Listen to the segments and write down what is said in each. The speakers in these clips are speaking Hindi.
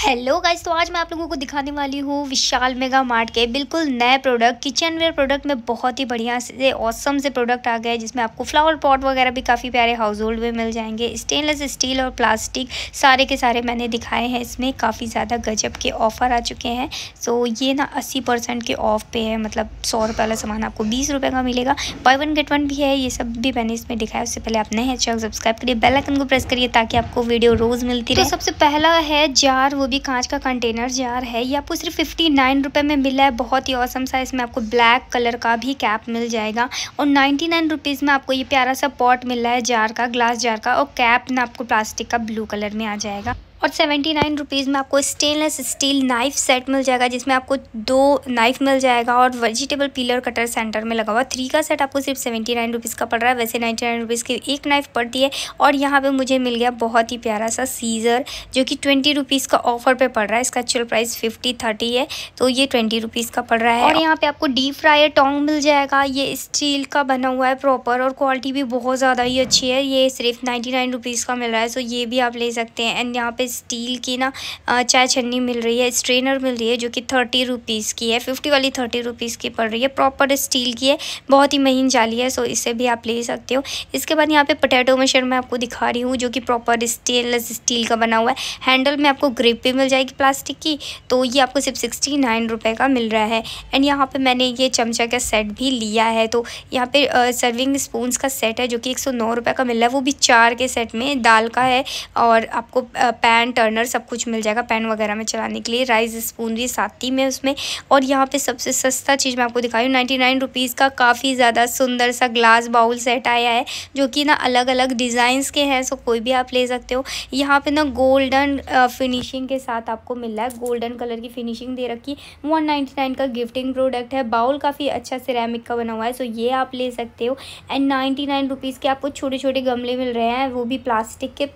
हेलो गाइस तो आज मैं आप लोगों को दिखाने वाली हूँ विशाल मेगा मार्ट के बिल्कुल नए प्रोडक्ट किचनवेयर प्रोडक्ट में बहुत ही बढ़िया से औसम से प्रोडक्ट आ गए जिसमें आपको फ्लावर पॉट वगैरह भी काफ़ी प्यारे हाउस होल्ड में मिल जाएंगे स्टेनलेस स्टील और प्लास्टिक सारे के सारे मैंने दिखाए हैं इसमें काफ़ी ज़्यादा गजब के ऑफ़र आ चुके हैं सो ये ना अस्सी के ऑफ पे है मतलब सौ रुपये वाला सामान आपको बीस रुपये का मिलेगा बाई वन गेट वन भी है ये सब भी मैंने इसमें दिखाया उससे पहले आप नए हैं चैनल सब्सक्राइब करिए बेलाइकन को प्रेस करिए ताकि आपको वीडियो रोज़ मिलती तो रहे सबसे पहला है जार वो भी कांच का कंटेनर जार है ये आपको सिर्फ फिफ्टी नाइन रुपये में मिला है बहुत ही औसम सा इसमें आपको ब्लैक कलर का भी कैप मिल जाएगा और नाइन्टी नाइन रुपीज़ में आपको ये प्यारा सा पॉट मिल रहा है जार का ग्लास जार का और कैप ना आपको प्लास्टिक का ब्लू कलर में आ जाएगा और सेवेंटी नाइन रुपीज़ में आपको स्टेनलेस स्टील नाइफ़ सेट मिल जाएगा जिसमें आपको दो नाइफ़ मिल जाएगा और वेजिटेबल पीलर कटर सेंटर में लगा हुआ थ्री का सेट आपको सिर्फ सेवेंटी नाइन रुपीज़ का पड़ रहा है वैसे नाइन्टी नाइन रुपीज़ की एक नाइफ़ पड़ती है और यहाँ पे मुझे मिल गया बहुत ही प्यारा सा सीज़र जो कि ट्वेंटी रुपीज़ का ऑफर पर पड़ रहा है इसका एक्चुअल प्राइस फिफ्टी थर्टी है तो ये ट्वेंटी रुपीज़ का पड़ रहा है और यहाँ पर आपको डीप फ्रायर टोंग मिल जाएगा ये स्टील का बना हुआ है प्रॉपर और क्वालिटी भी बहुत ज़्यादा ही अच्छी है ये सिर्फ नाइन्टी नाइन रुपीज़ का मिल रहा है सो ये भी आप ले सकते हैं एंड यहाँ पर स्टील की ना चाय छन्नी मिल रही है स्ट्रेनर मिल रही है जो कि थर्टी रुपीज़ की है फिफ्टी वाली थर्टी रुपीज़ की पड़ रही है प्रॉपर स्टील की है बहुत ही महीन जाली है सो इसे भी आप ले सकते हो इसके बाद यहाँ पे पोटैटो मशर मैं आपको दिखा रही हूँ जो कि प्रॉपर स्टेनलेस स्टील का बना हुआ है हैंडल में आपको ग्रिप भी मिल जाएगी प्लास्टिक की तो ये आपको सिर्फ सिक्सटी नाइन रुपये का मिल रहा है एंड यहाँ पर मैंने ये चमचा का सेट भी लिया है तो यहाँ पर सर्विंग स्पून्स का सेट है जो कि एक सौ नौ रुपये का मिल रहा है वो भी चार के सेट में दाल का है और आपको पैन पैन टर्नर सब कुछ मिल जाएगा पेन वगैरह में चलाने के लिए राइस स्पून भी साथ ही में उसमें और यहाँ पे सबसे सस्ता चीज़ मैं आपको दिखाई हूँ नाइन्टी नाइन रुपीज़ का काफ़ी ज़्यादा सुंदर सा ग्लास बाउल सेट आया है जो कि ना अलग अलग डिज़ाइंस के हैं सो कोई भी आप ले सकते हो यहाँ पे ना गोल्डन फिनिशिंग के साथ आपको मिल रहा है गोल्डन कलर की फिनिशिंग दे रखी वन नाइन्टी नाइन का गिफ्टिंग प्रोडक्ट है बाउल काफ़ी अच्छा सिरेमिक का बना हुआ है सो ये आप ले सकते हो एंड नाइन्टी नाइन रुपीज़ के आपको छोटे छोटे गमले मिल रहे हैं वो भी प्लास्टिक के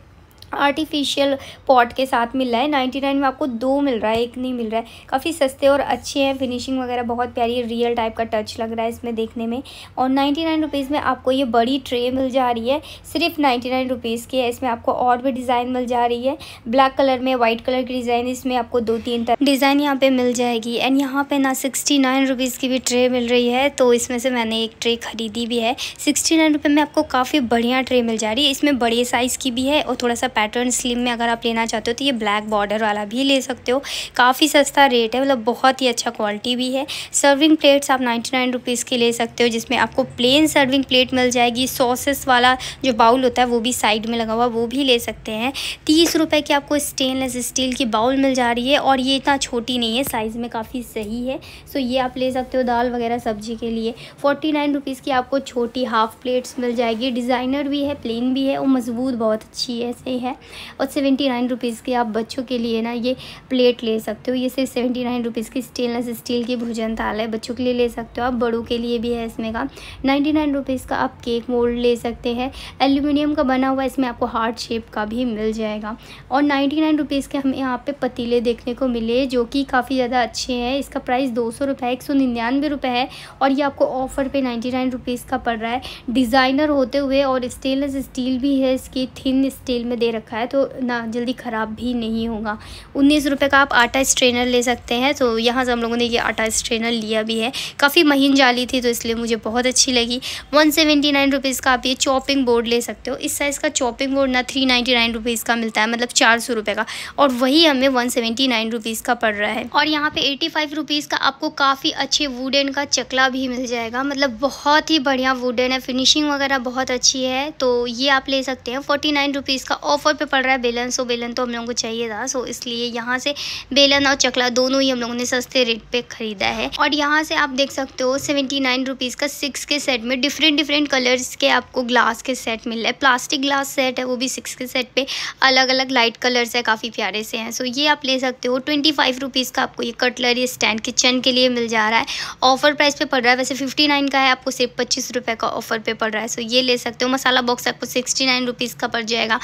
आर्टिफिशियल पॉट के साथ मिल रहा है नाइन्टी नाइन में आपको दो मिल रहा है एक नहीं मिल रहा है काफ़ी सस्ते और अच्छे हैं फिनिशिंग वगैरह बहुत प्यारी है रियल टाइप का टच लग रहा है इसमें देखने में और नाइन्टी नाइन रुपीज़ में आपको ये बड़ी ट्रे मिल जा रही है सिर्फ नाइन्टी नाइन रुपीज़ की है इसमें आपको और भी डिज़ाइन मिल जा रही है ब्लैक कलर में वाइट कलर की डिज़ाइन इसमें आपको दो तीन डिज़ाइन यहाँ पर मिल जाएगी एंड यहाँ पर ना सिक्सटी नाइन रुपीज़ की भी ट्रे मिल रही है तो इसमें से मैंने एक ट्रे ख़रीदी भी है सिक्सटी नाइन रुपये में आपको काफ़ी बढ़िया ट्रे मिल जा रही है इसमें बड़े साइज़ की भी है और थोड़ा सा पैटर्न स्लिम में अगर आप लेना चाहते हो तो ये ब्लैक बॉर्डर वाला भी ले सकते हो काफ़ी सस्ता रेट है मतलब बहुत ही अच्छा क्वालिटी भी है सर्विंग प्लेट्स आप नाइन्टी नाइन रुपीज़ की ले सकते हो जिसमें आपको प्लेन सर्विंग प्लेट मिल जाएगी सॉसेस वाला जो बाउल होता है वो भी साइड में लगा हुआ वो भी ले सकते हैं तीस रुपये की आपको स्टेनलेस स्टील की बाउल मिल जा रही है और ये इतना छोटी नहीं है साइज़ में काफ़ी सही है सो ये आप ले सकते हो दाल वगैरह सब्जी के लिए फोर्टी नाइन रुपीज़ की आपको छोटी हाफ प्लेट्स मिल जाएगी डिज़ाइनर भी है प्लेन भी है और मजबूत बहुत अच्छी है ऐसे है है और सेवेंटी नाइन रुपीज़ की आप बच्चों के लिए ना ये प्लेट ले सकते हो ये सिर्फ सेवेंटी नाइन रुपीज़ की स्टेनलेस स्टील की भोजन थाल है बच्चों के लिए ले सकते हो आप बड़ों के लिए भी है इसमें का नाइन्टी नाइन रुपीज़ का आप केक मोल्ड ले सकते हैं एल्यूमिनियम का बना हुआ इसमें आपको हार्ट शेप का भी मिल जाएगा और नाइन्टी नाइन रुपीज़ के हमें यहाँ पे पतीले देखने को मिले जो कि काफ़ी ज़्यादा अच्छे हैं इसका प्राइस दो सौ रुपये एक सौ निन्यानवे रुपये है और ये आपको ऑफ़र पे नाइन्टी नाइन रुपीज़ का पड़ रहा है डिज़ाइनर होते हुए और स्टेनलेस स्टील भी है इसकी थिन स्टील में दे रखा रखा है तो ना जल्दी ख़राब भी नहीं होगा उन्नीस रुपये का आप आटा स्ट्रेनर ले सकते हैं तो यहाँ से हम लोगों ने ये आटा स्ट्रेनर लिया भी है काफ़ी महीन जाली थी तो इसलिए मुझे बहुत अच्छी लगी वन सेवेंटी नाइन रुपीज़ का आप ये चॉपिंग बोर्ड ले सकते हो इस साइज़ का चॉपिंग बोर्ड ना थ्री नाइन्टी नाइन रुपीज़ का मिलता है मतलब चार सौ रुपये का और वही हमें वन सेवेंटी नाइन रुपीज़ का पड़ रहा है और यहाँ पे एटी फाइव रुपीज़ का आपको काफ़ी अच्छे वुडन का चकला भी मिल जाएगा मतलब बहुत ही बढ़िया वुडन है फिनिशिंग वगैरह बहुत अच्छी है तो ये आप ले सकते हैं फोर्टी नाइन रुपीज़ का ऑफर फोर पे पड़ रहा है बेलन सो बेलन तो हम लोगों को चाहिए था सो इसलिए यहाँ से बेलन और चकला दोनों ही हम लोगों ने सस्ते रेट पे खरीदा है और यहाँ से आप देख सकते हो सेवेंटी नाइन रुपीज़ का सिक्स के सेट में डिफरेंट डिफरेंट कलर्स के आपको ग्लास के सेट मिल रहे प्लास्टिक ग्लास सेट है वो भी सिक्स के सेट पे अलग अलग लाइट कलर्स है काफ़ी प्यारे से हैं सो ये आप ले सकते हो ट्वेंटी फाइव रुपीज़ का आपको ये कटलर ये स्टैंड किचन के लिए मिल जा रहा है ऑफर प्राइस पर पड़ रहा है वैसे फिफ्टी नाइन का है आपको सिर्फ पच्चीस रुपये का ऑफर पे पड़ रहा है सो ये ले सकते हो मसाला बॉक्स आपको सिक्सटी नाइन रुपीज़ का पड़ जाएगा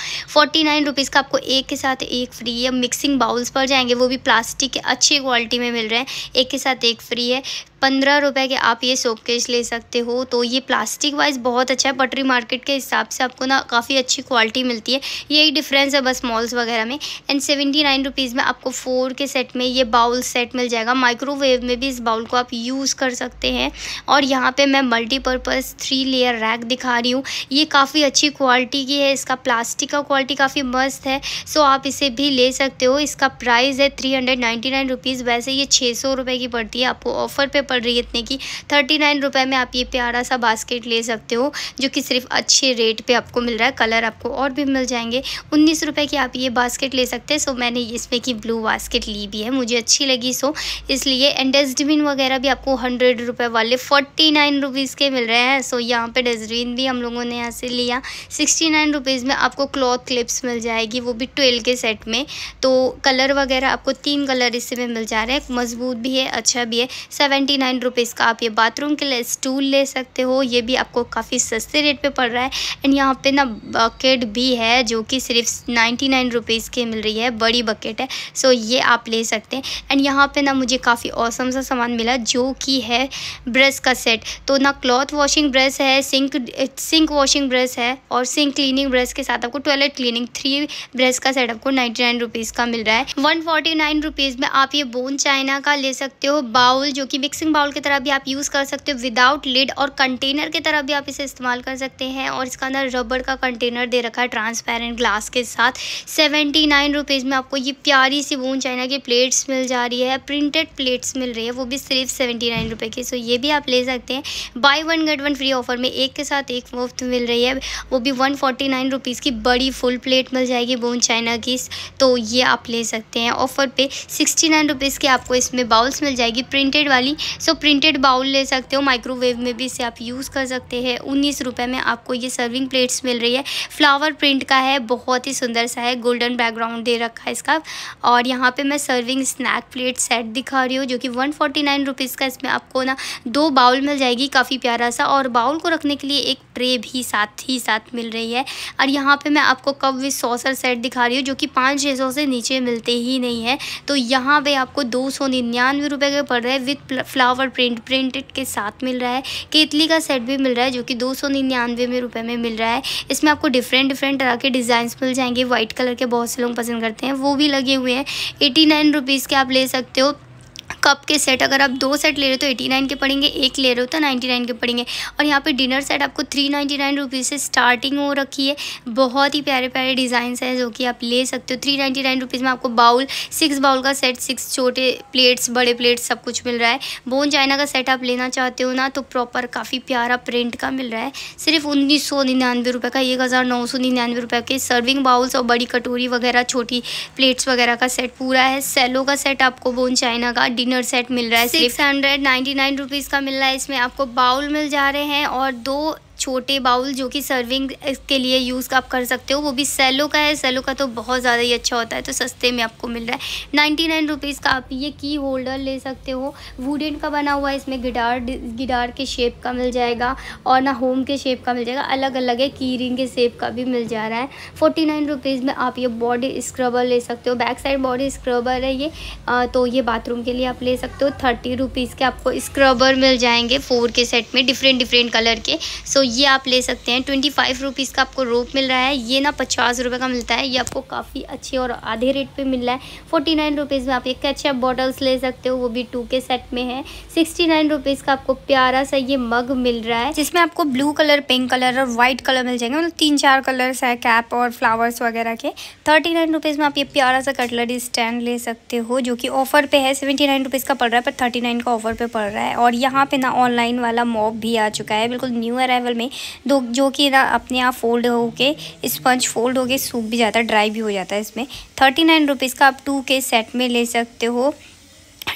फोर्टी नाइन रुपीज़ का आपको एक के साथ एक फ्री है मिक्सिंग बाउल्स पर जाएंगे वो भी प्लास्टिक के अच्छी क्वालिटी में मिल रहे हैं एक के साथ एक फ्री है पंद्रह रुपए के आप ये सोप केस ले सकते हो तो ये प्लास्टिक वाइज बहुत अच्छा है पटरी मार्केट के हिसाब से आपको ना काफ़ी अच्छी क्वालिटी मिलती है यही डिफरेंस है बस मॉल्स वगैरह में एंड सेवेंटी नाइन रुपीज़ में आपको फोर के सेट में ये बाउल सेट मिल जाएगा माइक्रोवेव में भी इस बाउल को आप यूज़ कर सकते हैं और यहाँ पर मैं मल्टीपर्पज़ थ्री लेयर रैक दिखा रही हूँ ये काफ़ी अच्छी क्वालिटी की है इसका प्लास्टिक का क्वालिटी काफ़ी मस्त है सो आप इसे भी ले सकते हो इसका प्राइस है three hundred ninety nine rupees वैसे ये छः सौ रुपये की पड़ती है आपको ऑफ़र पर पड़ रही है इतने की थर्टी नाइन रुपये में आप ये प्यारा सा बास्केट ले सकते हो जो कि सिर्फ अच्छे रेट पे आपको मिल रहा है कलर आपको और भी मिल जाएंगे उन्नीस रुपये की आप ये बास्केट ले सकते हैं सो मैंने इसमें की ब्लू बास्केट ली भी है मुझे अच्छी लगी सो इसलिए एंड डस्टबिन वगैरह भी आपको हंड्रेड रुपये वाले फोर्टी नाइन रुपीज़ के मिल रहे हैं सो यहाँ पर डस्टबिन भी हम लोगों ने यहाँ से लिया सिक्सटी नाइन रुपीज़ में आपको क्लॉथ क्लिप्स मिल जाएगी वो भी ट्वेल्व के सेट में तो कलर वगैरह आपको तीन कलर इसमें मिल जा रहे हैं मजबूत भी है अच्छा भी है सेवेंटी नाइन रुपीज़ का आप ये बाथरूम के लिए स्टूल ले सकते हो ये भी आपको काफ़ी सस्ते रेट पे पड़ रहा है एंड यहाँ पे ना बकेट भी है जो कि सिर्फ नाइन्टी नाइन रुपीज़ के मिल रही है बड़ी बकेट है सो ये आप ले सकते हैं एंड यहाँ पे ना मुझे काफ़ी औसम सा सामान मिला जो कि है ब्रश का सेट तो ना क्लॉथ वॉशिंग ब्रश है सिंक सिंक वॉशिंग ब्रश है और सिंक क्लीनिंग ब्रश के साथ आपको टॉयलेट क्लीनिंग थ्री ब्रश का सेट आपको नाइन्टी नाइन रुपीज़ का मिल रहा है वन फोर्टी नाइन रुपीज़ में आप ये बोन चाइना का ले सकते हो बाउल जो कि मिक्सिंग मिक्सिंग बाउल की तरह भी आप यूज़ कर सकते हो विदाउट लिड और कंटेनर की तरह भी आप इसे इस्तेमाल कर सकते हैं और इसका अंदर रबड़ का कंटेनर दे रखा है ट्रांसपेरेंट ग्लास के साथ सेवेंटी नाइन रुपीज़ में आपको ये प्यारी सी वून चाइना की प्लेट्स मिल जा रही है प्रिंटेड प्लेट्स मिल रही है वो भी सिर्फ सेवेंटी नाइन रुपये की सो ये भी आप ले सकते हैं buy one get one free offer में एक के साथ एक मुफ्त मिल रही है वो भी वन फोर्टी नाइन रुपीज़ की बड़ी फुल प्लेट मिल जाएगी बोन चाइना की तो ये आप ले सकते हैं ऑफर पे सिक्सटी नाइन रुपीज़ की आपको इसमें बाउल्स मिल जाएगी प्रिंटेड वाली सो प्रिंटेड बाउल ले सकते हो माइक्रोवेव में भी इसे आप यूज़ कर सकते हैं उन्नीस रुपये में आपको ये सर्विंग प्लेट्स मिल रही है फ्लावर प्रिंट का है बहुत ही सुंदर सा है गोल्डन बैकग्राउंड दे रखा है इसका और यहाँ पर मैं सर्विंग स्नैक प्लेट सेट दिखा रही हूँ जो कि वन फोर्टी नाइन रुपीज़ का इसमें आपको ना दो बाउल मिल जाएगी काफ़ी प्यारा सा और बाउल को रखने के लिए एक ट्रे भी साथ ही साथ मिल रही है और यहाँ पे मैं आपको कप विथ सॉसर सेट दिखा रही हूँ जो कि पाँच छः सौ से नीचे मिलते ही नहीं है तो यहाँ पे आपको दो सौ निन्यानवे रुपये के पड़ रहे हैं विथ फ्ला स्टाफ और प्रिंट प्रिंटेड के साथ मिल रहा है केतली का सेट भी मिल रहा है जो कि दो सौ निन्यानवे में रुपये में मिल रहा है इसमें आपको डिफरेंट डिफरेंट तरह के डिज़ाइंस मिल जाएंगे वाइट कलर के बहुत से लोग पसंद करते हैं वो भी लगे हुए हैं एटी नाइन रुपीज़ के आप ले सकते हो कप के सेट अगर आप दो सेट ले रहे हो तो एटी नाइन के पड़ेंगे एक ले रहे हो तो नाइन्टी नाइन के पड़ेंगे और यहाँ पे डिनर सेट आपको थ्री नाइन्टी नाइन रुपीज़ से स्टार्टिंग हो रखी है बहुत ही प्यारे प्यारे डिज़ाइन है जो कि आप ले सकते हो थ्री नाइन्टी नाइन रुपीज़ में आपको बाउल सिक्स बाउल का सेट सिक्स छोटे प्लेट्स बड़े प्लेट्स सब कुछ मिल रहा है बोन चाइना का सेट आप लेना चाहते हो ना तो प्रॉपर काफ़ी प्यारा प्रिंट का मिल रहा है सिर्फ उन्नीस सौ निन्यानवे रुपये का एक हज़ार नौ सौ निन्यानवे रुपये के सर्विंग बाउल्स और बड़ी कटोरी वगैरह छोटी प्लेट्स वगैरह का सेट पूरा है सेलो का सेट आपको बोन चाइना का डिनर सेट मिल रहा है six hundred ninety nine rupees का मिल रहा है इसमें आपको बाउल मिल जा रहे हैं और दो छोटे बाउल जो कि सर्विंग के लिए यूज़ आप कर सकते हो वो भी सेलो का है सेलो का तो बहुत ज़्यादा ही अच्छा होता है तो सस्ते में आपको मिल रहा है नाइन्टी नाइन रुपीज़ का आप ये की होल्डर ले सकते हो वुडन का बना हुआ है इसमें गिटार गिटार के शेप का मिल जाएगा और ना होम के शेप का मिल जाएगा अलग अलग है की रिंग के शेप का भी मिल जा रहा है फोर्टी नाइन रुपीज़ में आप ये बॉडी स्क्रबर ले सकते हो बैक साइड बॉडी स्क्रबर है ये आ, तो ये बाथरूम के लिए आप ले सकते हो थर्टी रुपीज़ के आपको स्क्रबर मिल जाएंगे फोर के सेट में डिफरेंट डिफरेंट कलर के सो so, ये आप ले सकते हैं ट्वेंटी फाइव रुपीज़ का आपको रोप मिल रहा है ये ना पचास रुपये का मिलता है ये आपको काफ़ी अच्छे और आधे रेट पे मिल रहा है फोर्टी नाइन रुपीज़ में आप एक अच्छे बॉटल्स ले सकते हो वो भी टू के सेट में है सिक्सटी नाइन रुपीज़ का आपको प्यारा सा ये मग मिल रहा है जिसमें आपको ब्लू कलर पिंक कलर और वाइट कलर मिल जाएंगे मतलब तीन चार कलर्स है कैप और फ्लावर्स वगैरह के थर्टी नाइन रुपीज़ में आप ये प्यारा सा कटलरी स्टैंड ले सकते हो जो कि ऑफर पे है सेवेंटी नाइन रुपीज़ का पड़ रहा है पर थर्टी नाइन का ऑफर पे पड़ रहा है और यहाँ पे ना ऑनलाइन वाला मॉब भी आ चुका है बिल्कुल न्यू अराइवल में में दो जो कि अपने आप फोल्ड होके स्पंज फोल्ड होके सूख भी जाता है ड्राई भी हो जाता है इसमें थर्टी नाइन रुपीज़ का आप टू के सेट में ले सकते हो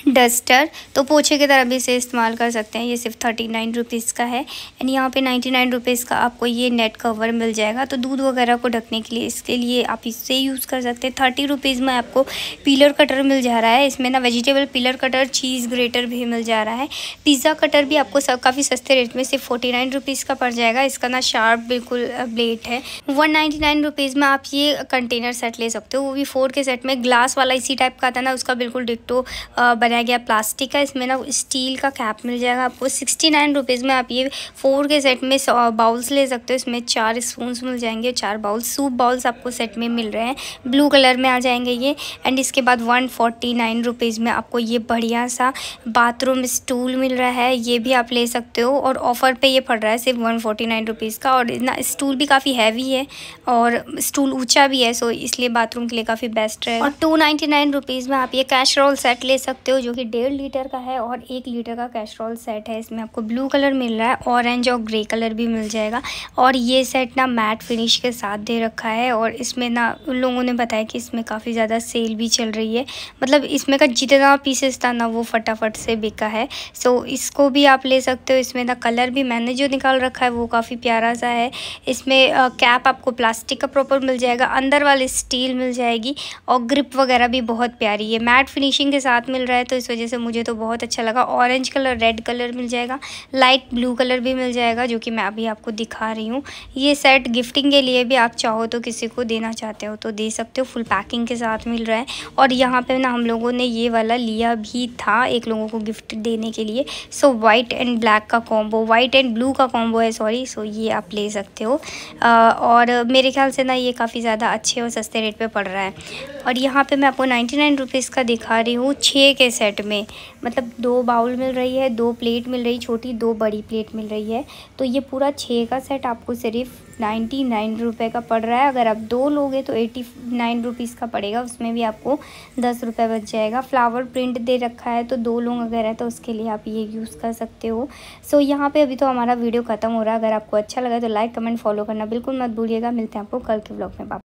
डस्टर तो पोछे की तरह भी इसे इस्तेमाल कर सकते हैं ये सिर्फ थर्टी नाइन रुपीज़ का है एंड यहाँ पे नाइन्टी नाइन रुपीज़ का आपको ये नेट कवर मिल जाएगा तो दूध वगैरह को ढकने के लिए इसके लिए आप इससे यूज़ कर सकते हैं थर्टी रुपीज़ में आपको पिलर कटर मिल जा रहा है इसमें ना vegetable peeler cutter cheese grater भी मिल जा रहा है पिज़्ज़ा कटर भी आपको काफ़ी सस्ते रेट में सिर्फ फोर्टी नाइन रुपीज़ का पड़ जाएगा इसका ना शार्प बिल्कुल ब्लेड है वन नाइन्टी नाइन रुपीज़ में आप ये कंटेनर सेट ले सकते हो वो भी फोर के सेट में ग्लास वाला इसी टाइप का आता है ना उसका बिल्कुल डिक्टो बना बनाया गया प्लास्टिक का इसमें ना स्टील का कैप मिल जाएगा आपको सिक्सटी नाइन रुपीज़ में आप ये फोर के सेट में बाउल्स ले सकते हो इसमें चार स्पून मिल जाएंगे चार बाउल्स सूप बाउल्स आपको सेट में मिल रहे हैं ब्लू कलर में आ जाएंगे ये एंड इसके बाद वन फोर्टी में आपको ये बढ़िया सा बाथरूम स्टूल मिल रहा है ये भी आप ले सकते हो और ऑफ़र पर यह पड़ रहा है सिर्फ वन फोर्टी का और ना स्टूल भी काफ़ी हैवी है और स्टूल ऊँचा भी है सो इसलिए बाथरूम के लिए काफ़ी बेस्ट है और टू नाइन्टी नाइन रुपीज़ में आप ये कैश रोल सेट ले सकते हो जो कि डेढ़ लीटर का है और एक लीटर का कैस्ट्रॉल सेट है इसमें आपको ब्लू कलर मिल रहा है ऑरेंज और ग्रे कलर भी मिल जाएगा और ये सेट ना मैट फिनिश के साथ दे रखा है और इसमें ना उन लोगों ने बताया कि इसमें काफ़ी ज़्यादा सेल भी चल रही है मतलब इसमें का जितना पीसेस था ना वो फटाफट से बिका है सो इसको भी आप ले सकते हो इसमें ना कलर भी मैंने जो निकाल रखा है वो काफ़ी प्यारा सा है इसमें कैप आपको प्लास्टिक का प्रॉपर मिल जाएगा अंदर वाली स्टील मिल जाएगी और ग्रिप वगैरह भी बहुत प्यारी है मैट फिनिशिंग के साथ मिल रहा है तो तो इस वजह से मुझे तो बहुत अच्छा लगा ऑरेंज कलर रेड कलर मिल जाएगा लाइट ब्लू कलर भी मिल जाएगा जो कि मैं अभी आपको दिखा रही हूँ ये सेट गिफ्टिंग के लिए भी आप चाहो तो किसी को देना चाहते हो तो दे सकते हो फुल पैकिंग के साथ मिल रहा है और यहाँ पर ना हम लोगों ने ये वाला लिया भी था एक लोगों को गिफ्ट देने के लिए सो वाइट एंड ब्लैक का कॉम्बो वाइट एंड ब्लू का कॉम्बो है सॉरी सो ये आप ले सकते हो और मेरे ख्याल से ना ये काफ़ी ज़्यादा अच्छे और सस्ते रेट पर पड़ रहा है और यहाँ पर मैं आपको नाइन्टी नाइन रुपीज़ का दिखा रही हूँ छः के सेट में मतलब दो बाउल मिल रही है दो प्लेट मिल रही छोटी दो बड़ी प्लेट मिल रही है तो ये पूरा छः का सेट आपको सिर्फ नाइन्टी नाइन रुपये का पड़ रहा है अगर आप दो लोगे तो एट्टी नाइन रुपीज़ का पड़ेगा उसमें भी आपको दस रुपये बच जाएगा फ्लावर प्रिंट दे रखा है तो दो लोग अगर है तो उसके लिए आप ये यूज़ कर सकते हो सो so, यहाँ पे अभी तो हमारा वीडियो ख़त्म हो रहा है अगर आपको अच्छा लगा तो लाइक कमेंट फॉलो करना बिल्कुल मत भूलिएगा मिलते हैं आपको कल के ब्लॉग में बाप